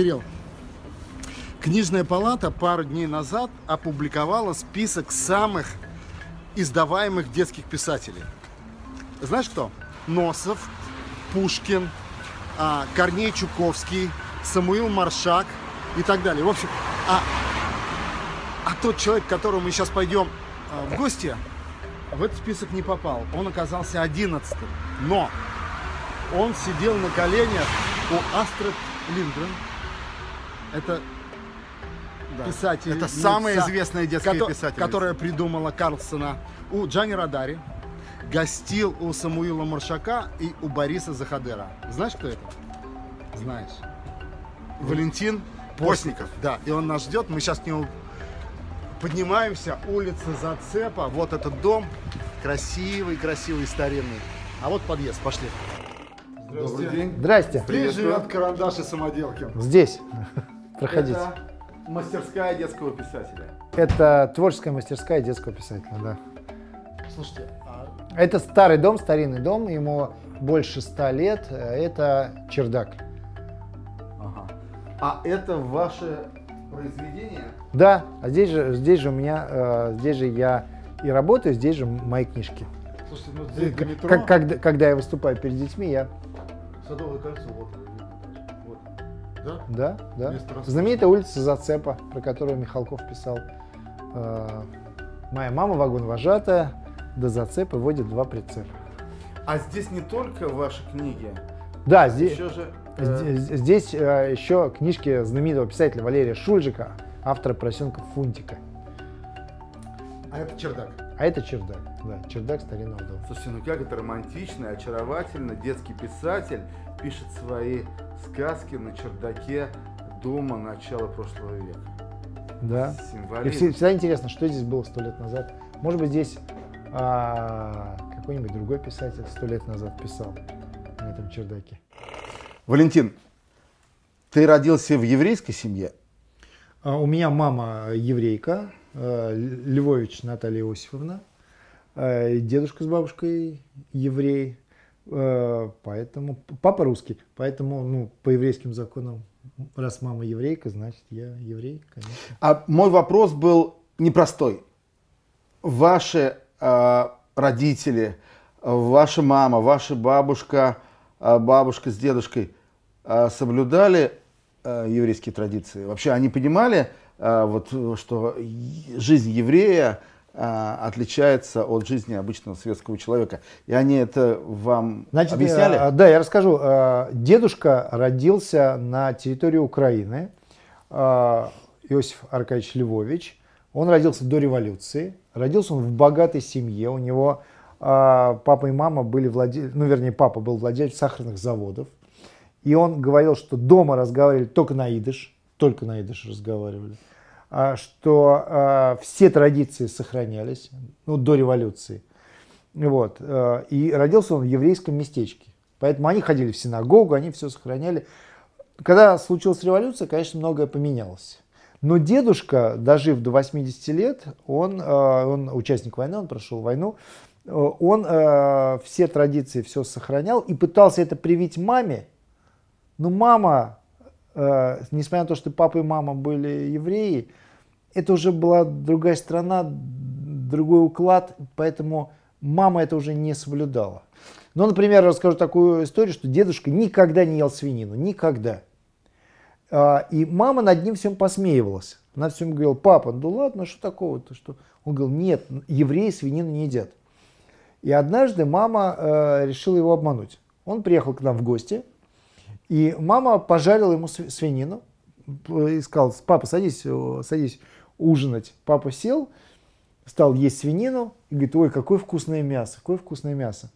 Кирилл, Книжная палата пару дней назад опубликовала список самых издаваемых детских писателей. Знаешь кто? Носов, Пушкин, а, Корней Чуковский, Самуил Маршак и так далее. В общем, а, а тот человек, к которому мы сейчас пойдем а, в гости, в этот список не попал. Он оказался одиннадцатым. Но он сидел на коленях у Астрид Линдгрен, это да. писатель. Это самая известная детская ко- писательница. Которая придумала Карлсона. У Джани Радари гостил у Самуила Маршака и у Бориса Захадера. Знаешь, кто это? Знаешь. Ну, Валентин Постников. Постников. Да, и он нас ждет. Мы сейчас к нему поднимаемся. Улица Зацепа. Вот этот дом. Красивый, красивый, старинный. А вот подъезд. Пошли. Добрый день. Здрасте. Здесь живет карандаш и самоделки. Здесь. Проходите. Это мастерская детского писателя. Это творческая мастерская детского писателя, да. Слушайте, а... Это старый дом, старинный дом, ему больше ста лет, э, это чердак. Ага. А это ваше произведение? Да, а здесь же, здесь же у меня, э, здесь же я и работаю, здесь же мои книжки. Слушайте, ну э, здесь метро... когда, когда я выступаю перед детьми, я... Садовое кольцо, вот. Да? Да, да. Знаменитая улица Зацепа, про которую Михалков писал. Э, Моя мама вагон вожатая, до зацепа водит два прицепа. А здесь не только ваши книги. Да, здесь еще же, э... здесь, здесь э, еще книжки знаменитого писателя Валерия Шульжика, автора поросенка Фунтика. А это чердак. А это чердак, да, чердак старинного дома. Слушайте, ну как это романтично, очаровательно, детский писатель пишет свои сказки на чердаке дома начала прошлого века. Да. Символизм. И всегда интересно, что здесь было сто лет назад. Может быть, здесь а, какой-нибудь другой писатель сто лет назад писал на этом чердаке. Валентин, ты родился в еврейской семье? А, у меня мама еврейка, а, Львович Наталья Иосифовна, а, дедушка с бабушкой еврей, Э, поэтому папа русский, поэтому ну, по еврейским законам, раз мама еврейка, значит я еврей, конечно. А мой вопрос был непростой. Ваши э, родители, ваша мама, ваша бабушка, э, бабушка с дедушкой э, соблюдали э, еврейские традиции? Вообще они понимали, э, вот, что жизнь еврея а, отличается от жизни обычного светского человека. И они это вам Значит, объясняли? Я, э, да, я расскажу. Э, дедушка родился на территории Украины, э, Иосиф Аркадьевич Львович. Он родился до революции. Родился он в богатой семье. У него папа и мама были владельцы, ну вернее, папа был владелец сахарных заводов. И он говорил, что дома разговаривали только на идыш, только на идыш разговаривали. А, что а, все традиции сохранялись ну, до революции. Вот. А, и родился он в еврейском местечке. Поэтому они ходили в синагогу, они все сохраняли. Когда случилась революция, конечно, многое поменялось. Но дедушка, дожив до 80 лет, он, он участник войны, он прошел войну, он все традиции, все сохранял и пытался это привить маме. Но мама э, несмотря на то, что папа и мама были евреи, это уже была другая страна, другой уклад, поэтому мама это уже не соблюдала. Но, например, расскажу такую историю, что дедушка никогда не ел свинину, никогда. Э, и мама над ним всем посмеивалась. Она всем говорила, папа, ну ладно, а что такого-то? Что? Он говорил, нет, евреи свинину не едят. И однажды мама э, решила его обмануть. Он приехал к нам в гости, и мама пожарила ему свинину э, и сказал: папа, садись, э, садись ужинать. Папа сел, стал есть свинину и говорит, ой, какое вкусное мясо, какое вкусное мясо.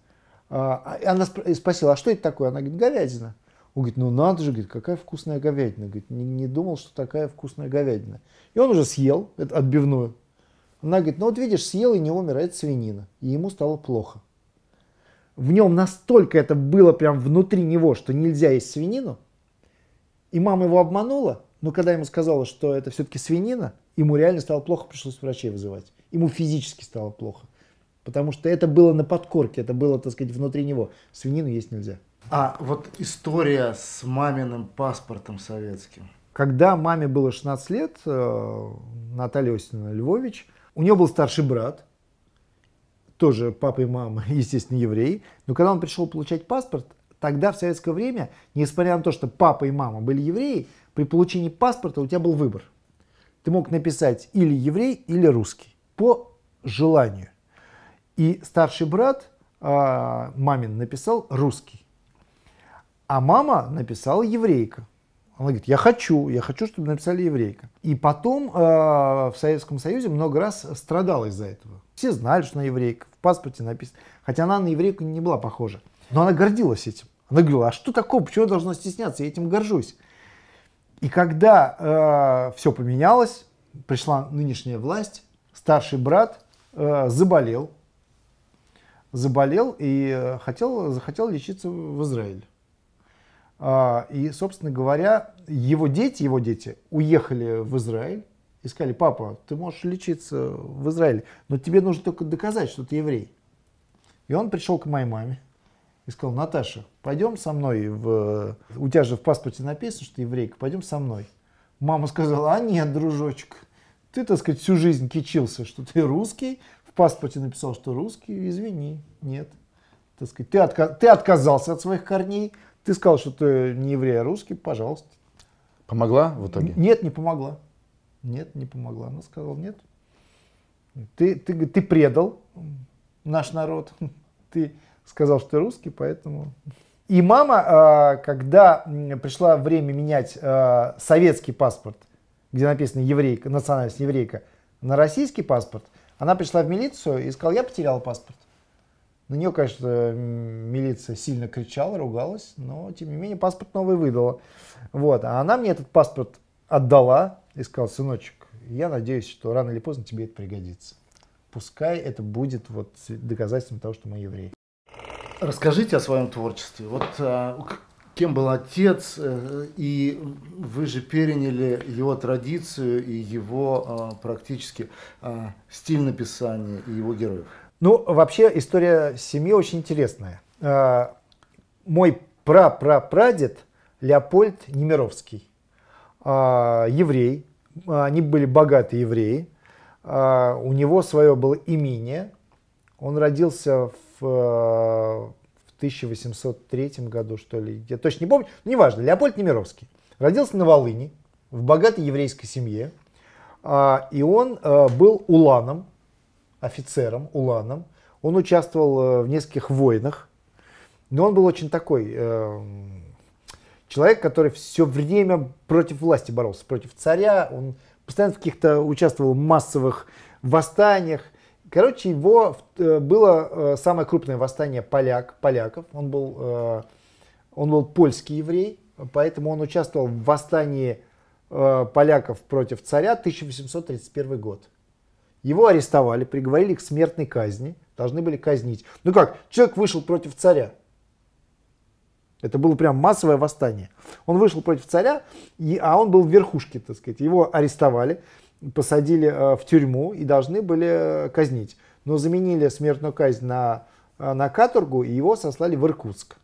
А, а она спросила, а что это такое? Она говорит, говядина. Он говорит, ну надо же, говорит, какая вкусная говядина. Говорит, не, думал, что такая вкусная говядина. И он уже съел это отбивную. Она говорит, ну вот видишь, съел и не умер, а это свинина. И ему стало плохо в нем настолько это было прям внутри него, что нельзя есть свинину. И мама его обманула, но когда ему сказала, что это все-таки свинина, ему реально стало плохо, пришлось врачей вызывать. Ему физически стало плохо. Потому что это было на подкорке, это было, так сказать, внутри него. Свинину есть нельзя. А вот история с маминым паспортом советским. Когда маме было 16 лет, э, Наталья Осиновна Львович, у нее был старший брат – тоже папа и мама, естественно, евреи. Но когда он пришел получать паспорт, тогда в советское время, несмотря на то, что папа и мама были евреи, при получении паспорта у тебя был выбор. Ты мог написать или еврей, или русский по желанию. И старший брат а, мамин написал русский, а мама написала еврейка. Она говорит, я хочу, я хочу, чтобы написали еврейка. И потом э, в Советском Союзе много раз страдала из-за этого. Все знали, что она еврейка, в паспорте написано. Хотя она на еврейку не была похожа. Но она гордилась этим. Она говорила, а что такое, почему я должна стесняться, я этим горжусь. И когда э, все поменялось, пришла нынешняя власть, старший брат э, заболел, заболел и э, хотел, захотел лечиться в Израиле. А, и, собственно говоря, его дети, его дети уехали в Израиль и сказали, папа, ты можешь лечиться в Израиле, но тебе нужно только доказать, что ты еврей. И он пришел к моей маме и сказал, Наташа, пойдем со мной, в... у тебя же в паспорте написано, что ты еврейка, пойдем со мной. Мама сказала, а нет, дружочек, ты, так сказать, всю жизнь кичился, что ты русский, в паспорте написал, что русский, извини, нет. Так сказать, ты, отка... ты отказался от своих корней, ты сказал, что ты не еврей, а русский, пожалуйста. Помогла в итоге? Нет, не помогла. Нет, не помогла. Она сказала, нет. Ты, ты, ты предал наш народ. Ты сказал, что ты русский, поэтому... И мама, а, когда пришло время менять а, советский паспорт, где написано еврейка, национальность еврейка, на российский паспорт, она пришла в милицию и сказала, я потеряла паспорт. На нее, конечно, милиция сильно кричала, ругалась, но, тем не менее, паспорт новый выдала. Вот. А она мне этот паспорт отдала и сказала, сыночек, я надеюсь, что рано или поздно тебе это пригодится. Пускай это будет вот доказательством того, что мы евреи. Расскажите о своем творчестве. Вот а, кем был отец, э, и вы же переняли его традицию и его а, практически а, стиль написания и его героев. Ну, вообще история семьи очень интересная. А, мой прапрапрадед Леопольд Немировский, а, еврей, они были богатые евреи, а, у него свое было имение, он родился в 1803 году, что ли, я точно не помню, но неважно, Леопольд Немировский. Родился на Волыни, в богатой еврейской семье, и он был уланом, офицером, уланом. Он участвовал э, в нескольких войнах. Но он был очень такой э, человек, который все время против власти боролся, против царя. Он постоянно в каких-то участвовал в массовых восстаниях. Короче, его э, было э, самое крупное восстание поляк, поляков. Он был, э, он был польский еврей, поэтому он участвовал в восстании э, поляков против царя 1831 год. Его арестовали, приговорили к смертной казни, должны были казнить. Ну как, человек вышел против царя. Это было прям массовое восстание. Он вышел против царя, и, а он был в верхушке, так сказать. Его арестовали, посадили э, в тюрьму и должны были э, казнить. Но заменили смертную казнь на, э, на каторгу, и его сослали в Иркутск.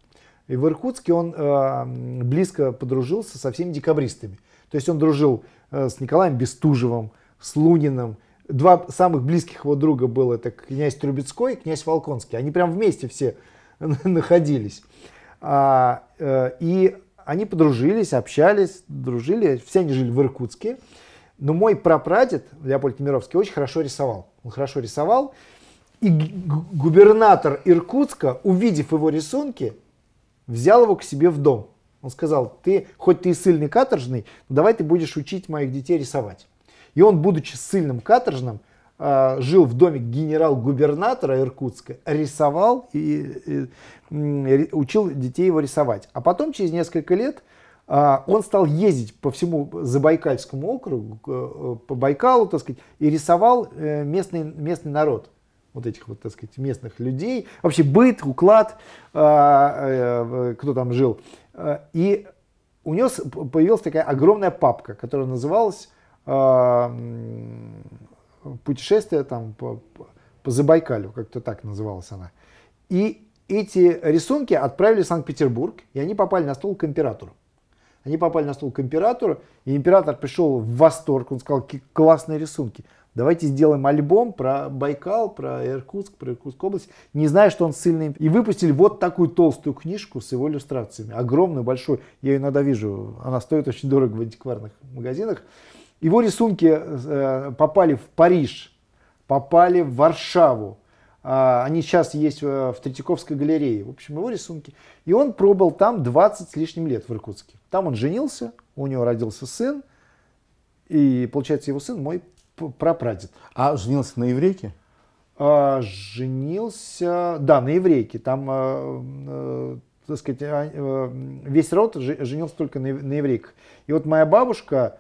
И в Иркутске он э, близко подружился со всеми декабристами. То есть он дружил э, с Николаем Бестужевым, с Луниным, два самых близких его друга было это князь Трубецкой и князь Волконский. Они прям вместе все находились. А, э, и они подружились, общались, дружили. Все они жили в Иркутске. Но мой прапрадед, Леопольд Кемеровский, очень хорошо рисовал. Он хорошо рисовал. И губернатор Иркутска, увидев его рисунки, взял его к себе в дом. Он сказал, ты, хоть ты и сыльный каторжный, давай ты будешь учить моих детей рисовать. И он, будучи сильным каторжным, а, жил в доме генерал-губернатора Иркутска, рисовал и, и, и учил детей его рисовать. А потом, через несколько лет, а, он стал ездить по всему Забайкальскому округу, э, по Байкалу, так сказать, и рисовал э, местный, местный народ вот этих вот, так сказать, местных людей, вообще быт, уклад, а, э, кто там жил. И у него появилась такая огромная папка, которая называлась путешествие там по, по Забайкалю, как-то так называлась она. И эти рисунки отправили в Санкт-Петербург, и они попали на стол к императору. Они попали на стол к императору, и император пришел в восторг, он сказал, какие классные рисунки. Давайте сделаем альбом про Байкал, про Иркутск, про Иркутскую область, не зная, что он сильный. И выпустили вот такую толстую книжку с его иллюстрациями. Огромную, большую. Я ее иногда вижу. Она стоит очень дорого в антикварных магазинах. Его рисунки э, попали в Париж, попали в Варшаву. А, они сейчас есть э, в Третьяковской галерее. В общем, его рисунки. И он пробыл там 20 с лишним лет в Иркутске. Там он женился, у него родился сын. И, получается, его сын мой прапрадед. А женился на еврейке? А, женился, да, на еврейке. Там, э, так сказать, а, весь род женился только на, на еврейках. И вот моя бабушка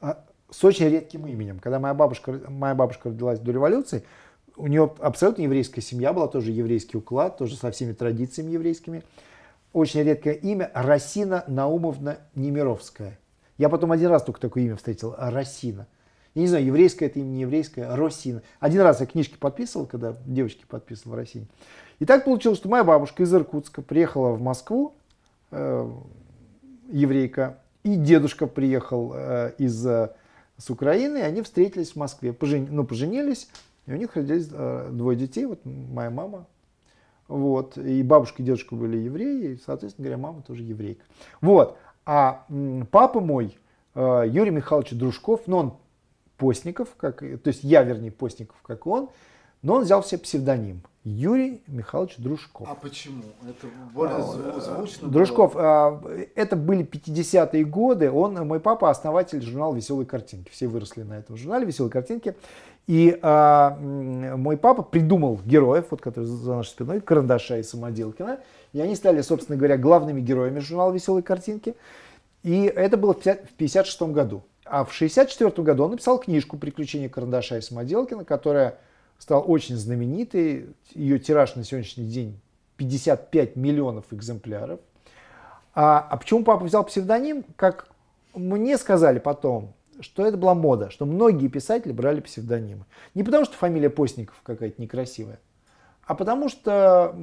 а с очень редким именем. Когда моя бабушка, моя бабушка родилась до революции, у нее абсолютно еврейская семья была, тоже еврейский уклад, тоже со всеми традициями еврейскими. Очень редкое имя Расина Наумовна Немировская. Я потом один раз только такое имя встретил, Расина. Я не знаю, еврейское это имя, не еврейское, Росина. Один раз я книжки подписывал, когда девочки подписывал в России. И так получилось, что моя бабушка из Иркутска приехала в Москву, э, еврейка, и дедушка приехал э, из э, с Украины, и они встретились в Москве, пожен... ну, поженились, и у них родились э, двое детей, вот моя мама, вот, и бабушка и дедушка были евреи, и, соответственно говоря, мама тоже еврейка. Вот, а папа мой, Юрий Михайлович Дружков, но ну, он Постников, как, то есть я, вернее, Постников, как он, но он взял себе псевдоним. Юрий Михайлович Дружков. А почему? Это более а, э, звучно. Дружков, было. А, это были 50-е годы. Он, мой папа, основатель журнала «Веселые картинки». Все выросли на этом журнале «Веселые картинки». И а, мой папа придумал героев, вот которые за нашей спиной, Карандаша и Самоделкина. И они стали, собственно говоря, главными героями журнала «Веселые картинки». И это было в 1956 году. А в 1964 году он написал книжку «Приключения Карандаша и Самоделкина», которая стал очень знаменитой. Ее тираж на сегодняшний день 55 миллионов экземпляров. А, а почему папа взял псевдоним? Как мне сказали потом, что это была мода, что многие писатели брали псевдонимы. Не потому, что фамилия Постников какая-то некрасивая, а потому что,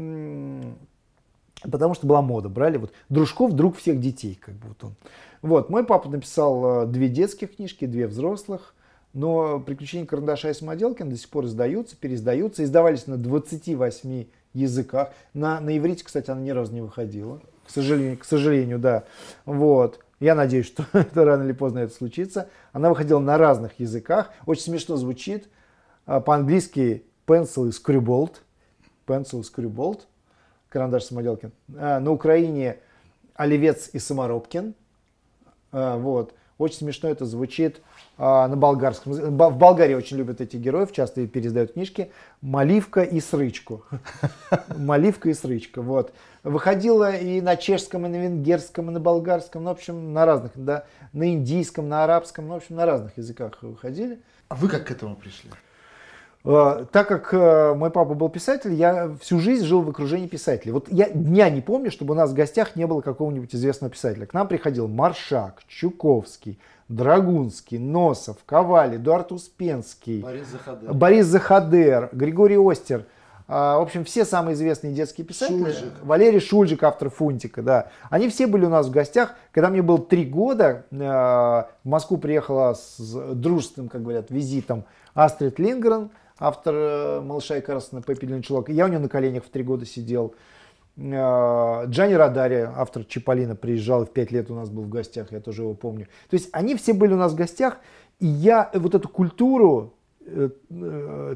потому что была мода. Брали вот Дружков, друг всех детей, как будто он. Вот, мой папа написал э, две детских книжки, две взрослых. Но приключения карандаша и самоделкин до сих пор издаются, переиздаются, издавались на 28 языках. На, на иврите, кстати, она ни разу не выходила. К сожалению, к сожалению, да. Вот. Я надеюсь, что это рано или поздно это случится. Она выходила на разных языках. Очень смешно звучит. А, по-английски pencil и scribbled. Pencil и scribbled. Карандаш самоделкин. А, на Украине оливец и саморобкин. А, вот. Очень смешно это звучит а, на болгарском. В Болгарии очень любят этих героев, часто и пересдают книжки. «Маливка и срычку». «Маливка и срычка». Вот. Выходила и на чешском, и на венгерском, и на болгарском, ну, в общем, на разных, да, на индийском, на арабском, ну, в общем, на разных языках выходили. А вы как к этому пришли? Э, так как э, мой папа был писатель, я всю жизнь жил в окружении писателей. Вот я дня не помню, чтобы у нас в гостях не было какого-нибудь известного писателя. К нам приходил Маршак, Чуковский, Драгунский, Носов, Коваль, Эдуард Успенский, Борис Захадер, Борис Захадер Григорий Остер. Э, в общем, все самые известные детские писатели, Шульжик. Валерий Шульжик, автор Фунтика, да, они все были у нас в гостях. Когда мне было три года, в Москву приехала с дружественным, как говорят, визитом Астрид Лингрен – автор э, «Малыша и Карлсона», «Пепельный чулок». Я у него на коленях в три года сидел. Э, Джани Радари, автор Чиполлина, приезжал в пять лет у нас был в гостях, я тоже его помню. То есть они все были у нас в гостях, и я вот эту культуру э,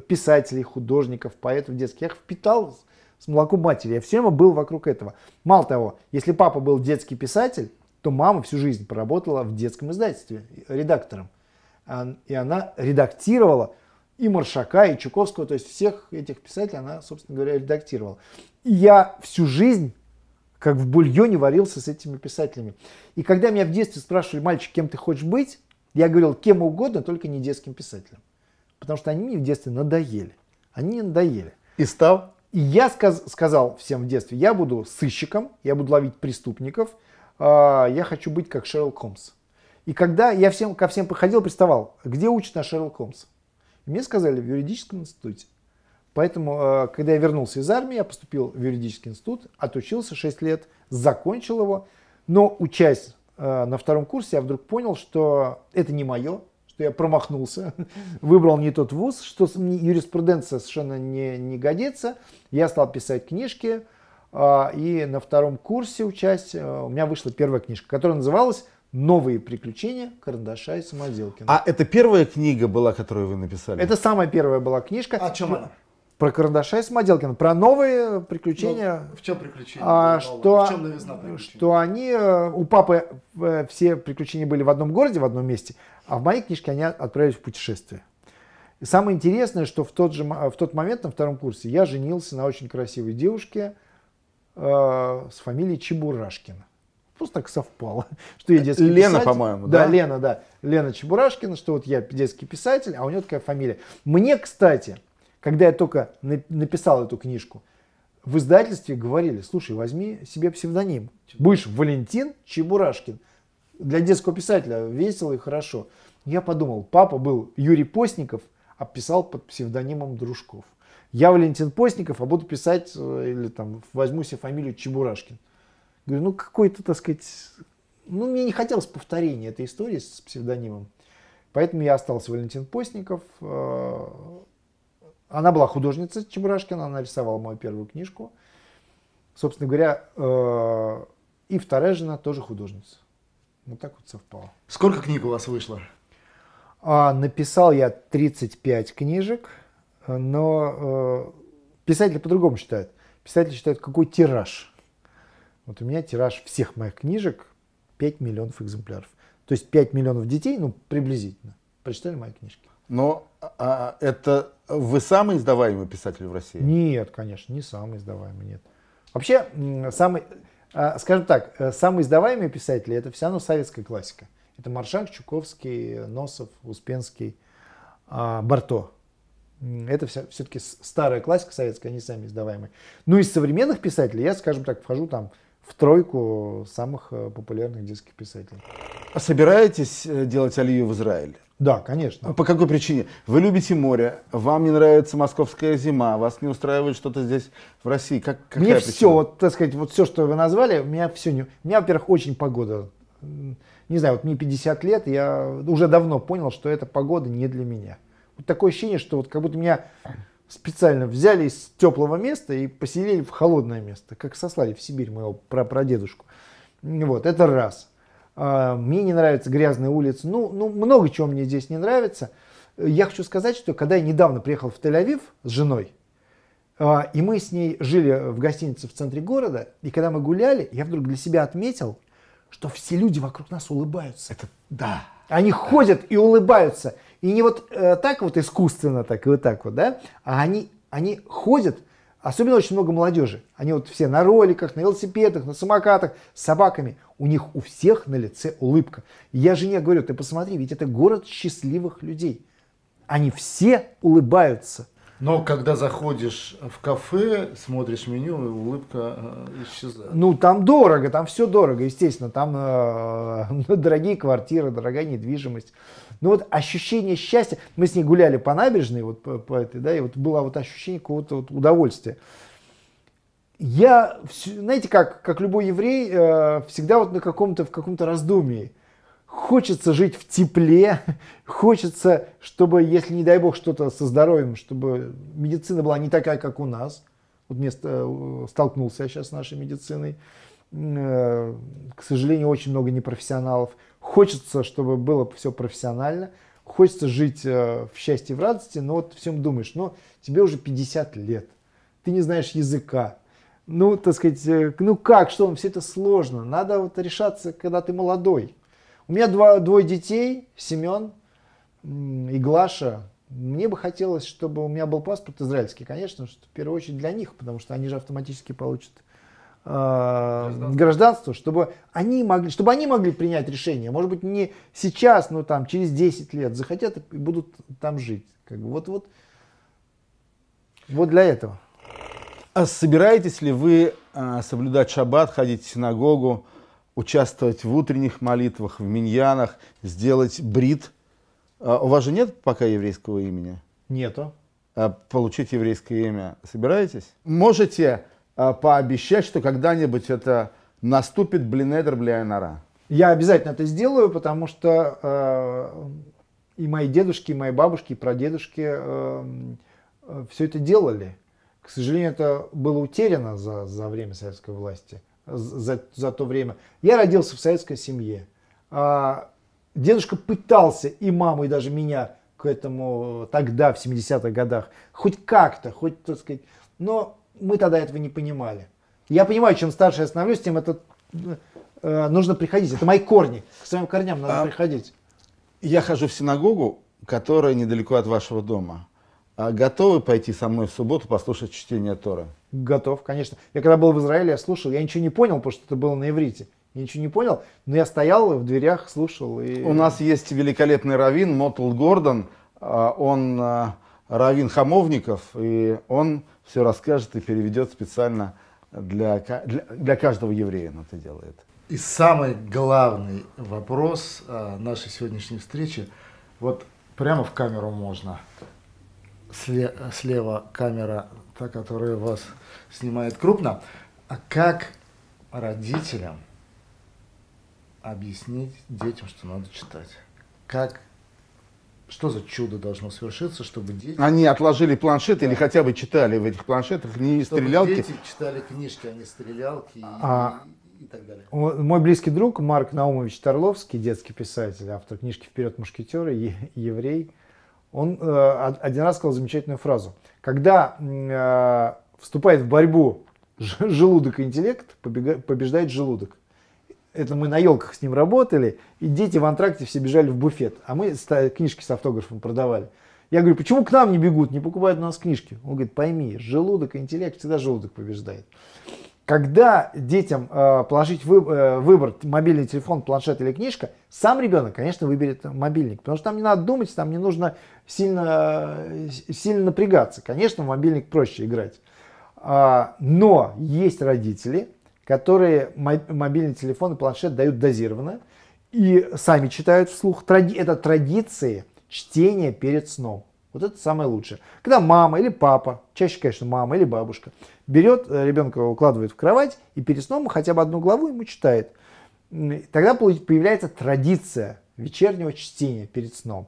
писателей, художников, поэтов детских, я их впитал с молоку матери. Я все был вокруг этого. Мало того, если папа был детский писатель, то мама всю жизнь проработала в детском издательстве редактором. И она редактировала и Маршака, и Чуковского, то есть всех этих писателей она, собственно говоря, редактировала. И я всю жизнь как в бульоне варился с этими писателями. И когда меня в детстве спрашивали, мальчик, кем ты хочешь быть, я говорил, кем угодно, только не детским писателем. Потому что они мне в детстве надоели. Они мне надоели. И стал? И я сказ сказал всем в детстве, я буду сыщиком, я буду ловить преступников, э я хочу быть как Шерлок Холмс. И когда я всем, ко всем походил, приставал, где учат на Шерлок Холмс? Мне сказали в юридическом институте. Поэтому, э, когда я вернулся из армии, я поступил в юридический институт, отучился 6 лет, закончил его. Но учась э, на втором курсе, я вдруг понял, что это не мое, что я промахнулся, выбрал не тот вуз, что мне юриспруденция совершенно не, не годится. Я стал писать книжки, э, и на втором курсе, участь у меня вышла первая книжка, которая называлась Новые приключения карандаша и самоделкина. А это первая книга была, которую вы написали? Это самая первая была книжка. О чем она? Про карандаша и самоделкина, про новые приключения. Ну, в чем приключения? А, что, в чем новизна приключения? Что они э, у папы э, все приключения были в одном городе, в одном месте, а в моей книжке они отправились в путешествие. И самое интересное, что в тот, же, в тот момент, на втором курсе, я женился на очень красивой девушке э, с фамилией Чебурашкина. Просто так совпало, что я детский Лена, писатель. по-моему, да? Да, Лена, да. Лена Чебурашкина, что вот я детский писатель, а у нее такая фамилия. Мне, кстати, когда я только написал эту книжку, в издательстве говорили, слушай, возьми себе псевдоним. Будешь Валентин Чебурашкин. Для детского писателя весело и хорошо. Я подумал, папа был Юрий Постников, а писал под псевдонимом Дружков. Я Валентин Постников, а буду писать, э, или там, возьму себе фамилию Чебурашкин. Говорю, ну какой-то, так сказать, ну мне не хотелось повторения этой истории с псевдонимом. Поэтому я остался Валентин Постников. Э, она была художница Чебурашкина, она рисовала мою первую книжку. Собственно говоря, э, и вторая жена тоже художница. Вот так вот совпало. Сколько книг у вас вышло? А, написал я 35 книжек, но э, писатели по-другому считают. Писатели считают, какой тираж. Вот у меня тираж всех моих книжек 5 миллионов экземпляров. То есть 5 миллионов детей, ну, приблизительно, прочитали мои книжки. Но а, а, это вы самый издаваемый писатель в России? Нет, конечно, не самый издаваемый, нет. Вообще, самый, а, скажем так, э, самый издаваемый писатель это все равно советская классика. Это Маршак, Чуковский, Носов, Успенский, а, Барто. Это все-таки старая классика советская, они сами издаваемые. Ну, из современных писателей я, скажем так, вхожу там в тройку самых э, популярных детских писателей. А собираетесь э, делать Алию в Израиле? Да, конечно. А по какой причине? Вы любите море, вам не нравится московская зима, вас не устраивает что-то здесь в России. Как, какая Мне причина? все, вот, так сказать, вот все, что вы назвали, меня все не... Меня, во-первых, очень погода. Не знаю, вот мне 50 лет, я уже давно понял, что эта погода не для меня. Вот такое ощущение, что вот как будто меня специально взяли из теплого места и поселили в холодное место, как сослали в Сибирь моего прапрадедушку. Вот, это раз. А, мне не нравятся грязные улицы. Ну, ну, много чего мне здесь не нравится. Я хочу сказать, что когда я недавно приехал в Тель-Авив с женой, а, и мы с ней жили в гостинице в центре города, и когда мы гуляли, я вдруг для себя отметил, что все люди вокруг нас улыбаются. Это да. Они ходят и улыбаются. И не вот э, так вот искусственно, так и вот так вот, да, а они, они ходят, особенно очень много молодежи. Они вот все на роликах, на велосипедах, на самокатах, с собаками. У них у всех на лице улыбка. Я жене говорю, ты посмотри, ведь это город счастливых людей. Они все улыбаются. Но когда заходишь в кафе, смотришь меню, улыбка э, исчезает. Ну, там дорого, там все дорого, естественно. Там э, дорогие квартиры, дорогая недвижимость. Но вот ощущение счастья. Мы с ней гуляли по набережной, вот по, по этой, да, и вот было вот ощущение какого-то вот удовольствия. Я, знаете, как, как любой еврей, э, всегда вот на каком-то, в каком-то раздумии хочется жить в тепле, хочется, чтобы, если не дай бог что-то со здоровьем, чтобы медицина была не такая, как у нас. Вот место э, столкнулся я сейчас с нашей медициной. Э, к сожалению, очень много непрофессионалов. Хочется, чтобы было все профессионально. Хочется жить э, в счастье, в радости, но вот всем думаешь, но тебе уже 50 лет, ты не знаешь языка, ну, так сказать, ну как, что, все это сложно, надо вот решаться, когда ты молодой. У меня два, двое детей, Семен и Глаша. Мне бы хотелось, чтобы у меня был паспорт израильский, конечно, что в первую очередь для них, потому что они же автоматически получат э, гражданство. гражданство, чтобы они могли, чтобы они могли принять решение, может быть не сейчас, но там через 10 лет захотят и будут там жить, как бы вот вот вот для этого. А собираетесь ли вы а, соблюдать шаббат, ходить в синагогу? участвовать в утренних молитвах, в миньянах, сделать брит. А у вас же нет пока еврейского имени? Нету. А получить еврейское имя собираетесь? Можете а, пообещать, что когда-нибудь это наступит блинедер блиайнара? Я обязательно это сделаю, потому что э, и мои дедушки, и мои бабушки, и прадедушки эм, э, э, все это делали. К сожалению, это было утеряно за, за время советской власти за, за то время. Я родился в советской семье. А, дедушка пытался и маму, и даже меня к этому тогда, в 70-х годах, хоть как-то, хоть, так сказать, но мы тогда этого не понимали. Я понимаю, чем старше я становлюсь, тем это э, нужно приходить. Это мои корни. К своим корням надо а, приходить. Я хожу в синагогу, которая недалеко от вашего дома. А готовы пойти со мной в субботу послушать чтение Тора? Готов, конечно. Я когда был в Израиле, я слушал, я ничего не понял, потому что это было на иврите. Я ничего не понял, но я стоял в дверях, слушал. И... У нас есть великолепный раввин Мотл Гордон, а, он а, раввин Хамовников, и он все расскажет и переведет специально для, для, для каждого еврея но это делает. И самый главный вопрос а, нашей сегодняшней встречи, вот прямо в камеру можно, слева камера та, которая вас снимает крупно. А как родителям объяснить детям, что надо читать? Как что за чудо должно свершиться, чтобы дети... Они отложили планшеты да. или хотя бы читали в этих планшетах, не чтобы стрелялки. дети читали книжки, а не стрелялки а... И, и так далее. Мой близкий друг Марк Наумович Тарловский, детский писатель, автор книжки «Вперед, мушкетеры», еврей, он э, один раз сказал замечательную фразу. Когда э, вступает в борьбу желудок и интеллект, побега, побеждает желудок. Это мы на елках с ним работали, и дети в антракте все бежали в буфет, а мы книжки с автографом продавали. Я говорю, почему к нам не бегут, не покупают у нас книжки? Он говорит, пойми, желудок и интеллект всегда желудок побеждает. Когда детям э, положить вы, э, выбор мобильный телефон, планшет или книжка, сам ребенок, конечно, выберет мобильник, потому что там не надо думать, там не нужно сильно, э, сильно напрягаться. Конечно, в мобильник проще играть. А, но есть родители, которые мобильный телефон и планшет дают дозированно и сами читают вслух. Тради, это традиции чтения перед сном. Вот это самое лучшее. Когда мама или папа, чаще, конечно, мама или бабушка, берет э, ребенка, укладывает в кровать и перед сном хотя бы одну главу ему читает. Тогда появляется традиция вечернего чтения перед сном.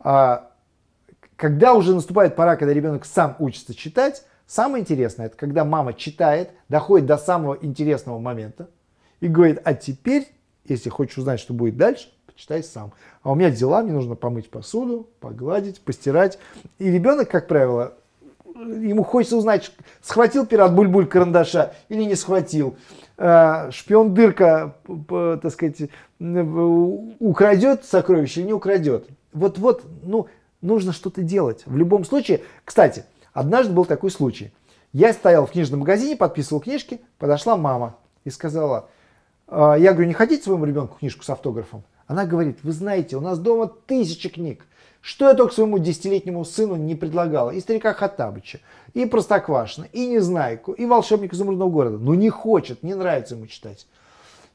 А когда уже наступает пора, когда ребенок сам учится читать, самое интересное, это когда мама читает, доходит до самого интересного момента и говорит, а теперь, если хочешь узнать, что будет дальше, считай сам. А у меня дела, мне нужно помыть посуду, погладить, постирать. И ребенок, как правило, ему хочется узнать, схватил пират буль -буль карандаша или не схватил. А, шпион Дырка, так сказать, украдет сокровище или не украдет. Вот-вот, ну, нужно что-то делать. В любом случае, кстати, однажды был такой случай. Я стоял в книжном магазине, подписывал книжки, подошла мама и сказала, «А, я говорю, не ходить своему ребенку книжку с автографом? Она говорит, вы знаете, у нас дома тысячи книг. Что я только своему десятилетнему сыну не предлагала. И старика Хатабыча, и Простоквашина, и Незнайку, и волшебник изумрудного города. Но не хочет, не нравится ему читать.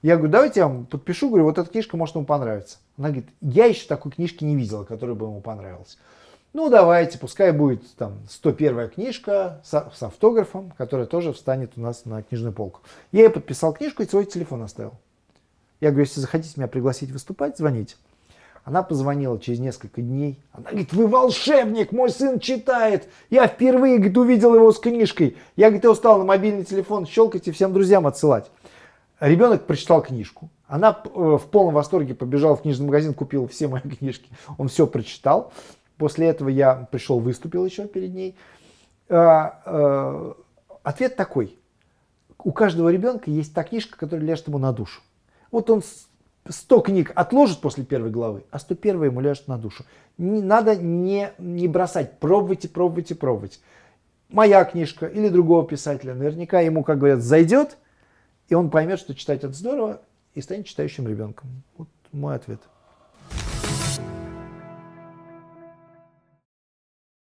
Я говорю, давайте я вам подпишу, говорю, вот эта книжка может ему понравится. Она говорит, я еще такой книжки не видела, которая бы ему понравилась. Ну, давайте, пускай будет там 101 книжка с, с автографом, которая тоже встанет у нас на книжную полку. Я ей подписал книжку и свой телефон оставил. Я говорю, если захотите меня пригласить выступать, звоните. Она позвонила через несколько дней. Она говорит, вы волшебник, мой сын читает. Я впервые, говорит, увидел его с книжкой. Я, говорит, его стал на мобильный телефон щелкать и всем друзьям отсылать. Ребенок прочитал книжку. Она э, в полном восторге побежала в книжный магазин, купила все мои книжки. Он все прочитал. После этого я пришел, выступил еще перед ней. А, э, ответ такой. У каждого ребенка есть та книжка, которая лежит ему на душу. Вот он 100 книг отложит после первой главы, а 101 ему ляжет на душу. Не, надо не, не бросать, пробуйте, пробуйте, пробуйте. Моя книжка или другого писателя, наверняка ему, как говорят, зайдет, и он поймет, что читать это здорово, и станет читающим ребенком. Вот мой ответ.